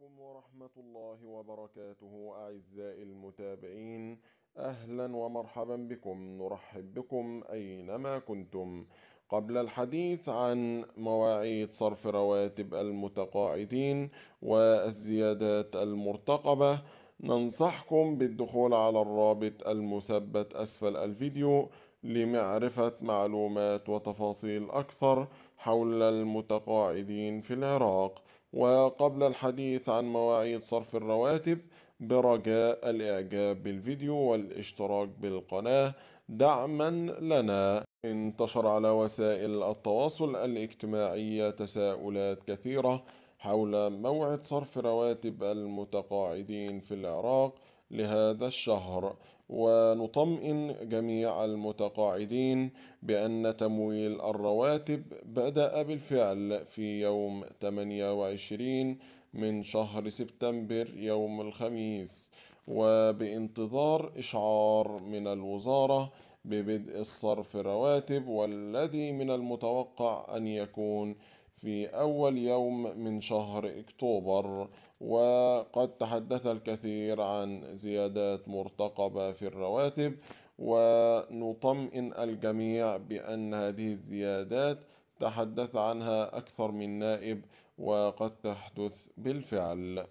عليكم ورحمة الله وبركاته أعزائي المتابعين أهلا ومرحبا بكم نرحب بكم أينما كنتم قبل الحديث عن مواعيد صرف رواتب المتقاعدين والزيادات المرتقبة ننصحكم بالدخول على الرابط المثبت أسفل الفيديو لمعرفة معلومات وتفاصيل أكثر حول المتقاعدين في العراق وقبل الحديث عن مواعيد صرف الرواتب برجاء الإعجاب بالفيديو والاشتراك بالقناة دعما لنا انتشر على وسائل التواصل الاجتماعي تساؤلات كثيرة حول موعد صرف رواتب المتقاعدين في العراق لهذا الشهر ونطمئن جميع المتقاعدين بأن تمويل الرواتب بدأ بالفعل في يوم 28 من شهر سبتمبر يوم الخميس وبانتظار إشعار من الوزارة ببدء الصرف الرواتب والذي من المتوقع أن يكون في أول يوم من شهر أكتوبر وقد تحدث الكثير عن زيادات مرتقبة في الرواتب ونطمئن الجميع بأن هذه الزيادات تحدث عنها أكثر من نائب وقد تحدث بالفعل